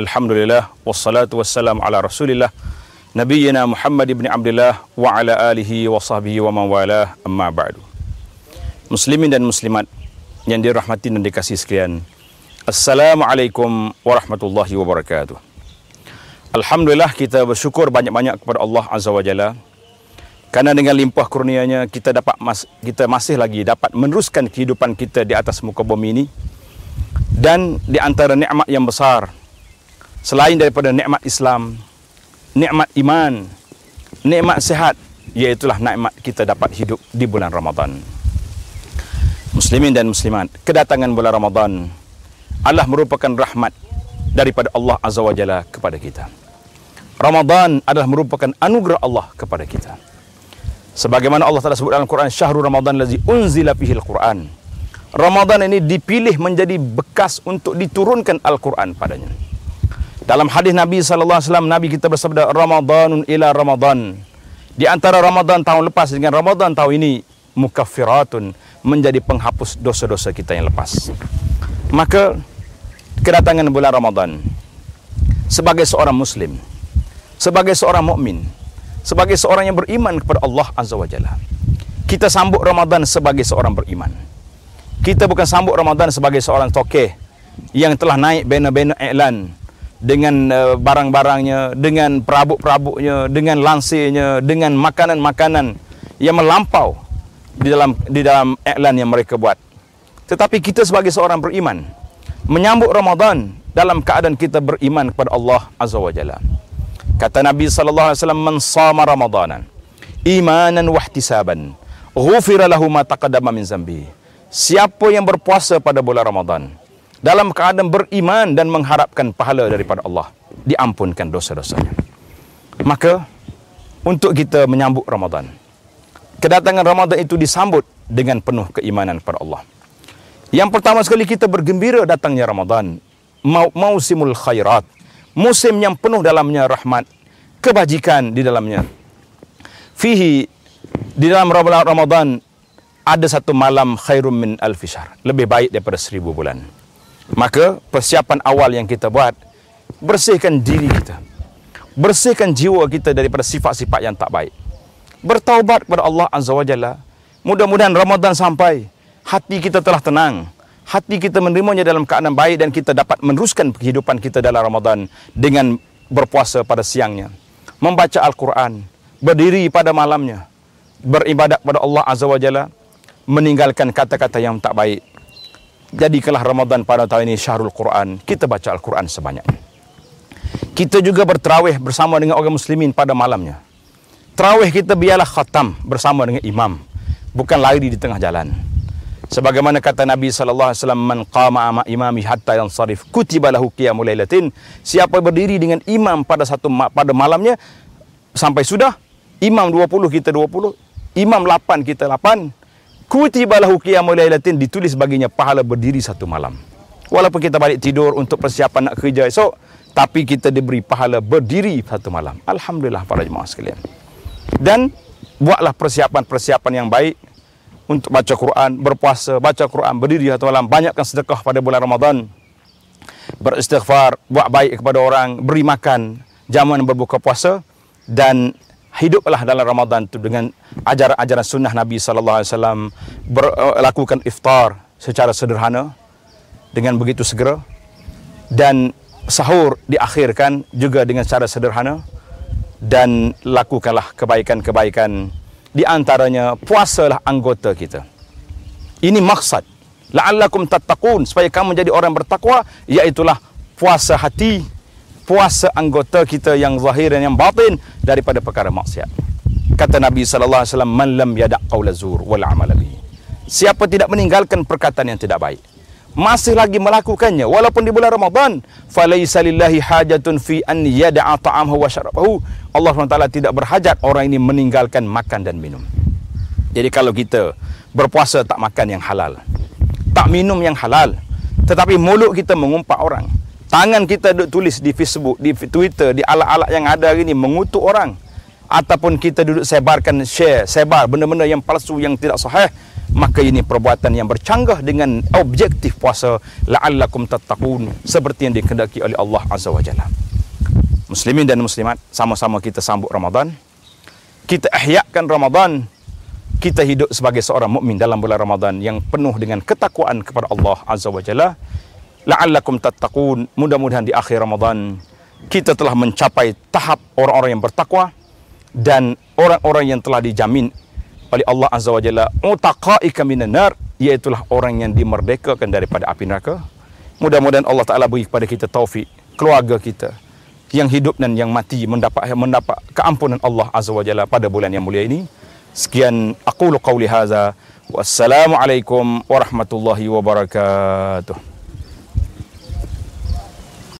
Alhamdulillah wassalatu wassalam ala Rasulillah Nabiyyina Muhammad ibn Abdullah wa ala alihi wa sahbihi wa man amma ba'du. Muslimin dan muslimat yang dirahmati dan dikasihi sekalian. Assalamualaikum warahmatullahi wabarakatuh. Alhamdulillah kita bersyukur banyak-banyak kepada Allah Azza wa Jalla. Karena dengan limpah kurnianya kita dapat mas, kita masih lagi dapat meneruskan kehidupan kita di atas muka bumi ini. Dan di antara nikmat yang besar selain daripada nikmat Islam, nikmat iman, nikmat sehat, iaitulah nikmat kita dapat hidup di bulan Ramadan. Muslimin dan muslimat, kedatangan bulan Ramadan adalah merupakan rahmat daripada Allah Azza wa Jalla kepada kita. Ramadan adalah merupakan anugerah Allah kepada kita. Sebagaimana Allah telah sebut dalam Quran Syahrul Ramadan lazi unzila fihi al-Quran. Ramadan ini dipilih menjadi bekas untuk diturunkan Al-Quran padanya. Dalam hadis Nabi sallallahu alaihi wasallam Nabi kita bersabda Ramadanun ila Ramadan. Di antara Ramadan tahun lepas dengan Ramadan tahun ini mukaffiratun menjadi penghapus dosa-dosa kita yang lepas. Maka kedatangan bulan Ramadan sebagai seorang muslim, sebagai seorang mukmin, sebagai seorang yang beriman kepada Allah Azza wa Jalla. Kita sambut Ramadan sebagai seorang beriman. Kita bukan sambut Ramadan sebagai seorang tokeh yang telah naik banner-banner iklan dengan eh, barang-barangnya, dengan perabuk-perabuknya, dengan lansirnya, dengan makanan-makanan yang melampau di dalam di dalam iklan yang mereka buat. Tetapi kita sebagai seorang beriman menyambut Ramadan dalam keadaan kita beriman kepada Allah Azza wa Jalla. Kata Nabi sallallahu alaihi wasallam man sama Ramadanan imanan wa ihtisaban ghufira lahu ma taqaddama min zambi. Siapa yang berpuasa pada bulan Ramadan, dalam keadaan beriman dan mengharapkan pahala daripada Allah diampunkan dosa-dosanya maka untuk kita menyambut Ramadan kedatangan Ramadan itu disambut dengan penuh keimanan kepada Allah yang pertama sekali kita bergembira datangnya Ramadan mausimul khairat musim yang penuh dalamnya rahmat kebajikan di dalamnya fihi di dalam Ramadan ada satu malam khairum min alfishar lebih baik daripada seribu bulan Maka persiapan awal yang kita buat Bersihkan diri kita Bersihkan jiwa kita daripada sifat-sifat yang tak baik Bertaubat kepada Allah Azza wa Jalla Mudah-mudahan Ramadan sampai Hati kita telah tenang Hati kita menerimanya dalam keadaan baik Dan kita dapat meneruskan kehidupan kita dalam Ramadan Dengan berpuasa pada siangnya Membaca Al-Quran Berdiri pada malamnya Beribadat kepada Allah Azza wa Jalla Meninggalkan kata-kata yang tak baik jadikanlah Ramadan pada tahun ini Syahrul Quran. Kita baca Al-Quran sebanyak. Kita juga berterawih bersama dengan orang muslimin pada malamnya. Terawih kita biarlah khatam bersama dengan imam. Bukan lari di tengah jalan. Sebagaimana kata Nabi sallallahu alaihi wasallam man qama ama imami hatta yansarif kutiba lahu qiyamul lailatin siapa berdiri dengan imam pada satu pada malamnya sampai sudah imam 20 kita 20 imam 8 kita Kutibalah Qiyamul Lailatin ditulis baginya pahala berdiri satu malam. Walaupun kita balik tidur untuk persiapan nak kerja esok, tapi kita diberi pahala berdiri satu malam. Alhamdulillah para jemaah sekalian. Dan buatlah persiapan-persiapan yang baik untuk baca Quran, berpuasa, baca Quran, berdiri satu malam, banyakkan sedekah pada bulan Ramadan. Beristighfar, buat baik kepada orang, beri makan, jaman berbuka puasa dan hiduplah dalam Ramadan itu dengan ajaran-ajaran sunnah Nabi sallallahu alaihi wasallam eh, lakukan iftar secara sederhana dengan begitu segera dan sahur diakhirkan juga dengan cara sederhana dan lakukanlah kebaikan-kebaikan di antaranya puasalah anggota kita ini maksud la'allakum tattaqun supaya kamu menjadi orang bertakwa iaitu puasa hati puasa anggota kita yang zahir dan yang batin daripada perkara maksiat. Kata Nabi sallallahu alaihi wasallam, "Man lam yada' qawla zur wal amala bi." Siapa tidak meninggalkan perkataan yang tidak baik, masih lagi melakukannya walaupun di bulan Ramadan, falaisa lillahi hajatun fi an yada'a ta'amahu wa syarabahu. Allah SWT tidak berhajat orang ini meninggalkan makan dan minum. Jadi kalau kita berpuasa tak makan yang halal, tak minum yang halal, tetapi mulut kita mengumpat orang, Tangan kita duduk tulis di Facebook, di Twitter, di alat-alat yang ada hari ini mengutuk orang. Ataupun kita duduk sebarkan share, sebar benda-benda yang palsu, yang tidak sahih. Maka ini perbuatan yang bercanggah dengan objektif puasa. La'allakum tattaqun. Seperti yang dikendaki oleh Allah Azza wa Jalla. Muslimin dan Muslimat, sama-sama kita sambut Ramadan. Kita ihyakan Ramadan. Kita hidup sebagai seorang mukmin dalam bulan Ramadan yang penuh dengan ketakwaan kepada Allah Azza wa Jalla la'allakum tattaqun mudah-mudahan di akhir Ramadan kita telah mencapai tahap orang-orang yang bertakwa dan orang-orang yang telah dijamin oleh Allah Azza wajalla Jalla utaqaika minan nar iaitulah orang yang dimerdekakan daripada api neraka mudah-mudahan Allah Taala beri kepada kita taufik keluarga kita yang hidup dan yang mati mendapat mendapat keampunan Allah Azza wajalla pada bulan yang mulia ini sekian aku qauli hadza wassalamu alaikum warahmatullahi wabarakatuh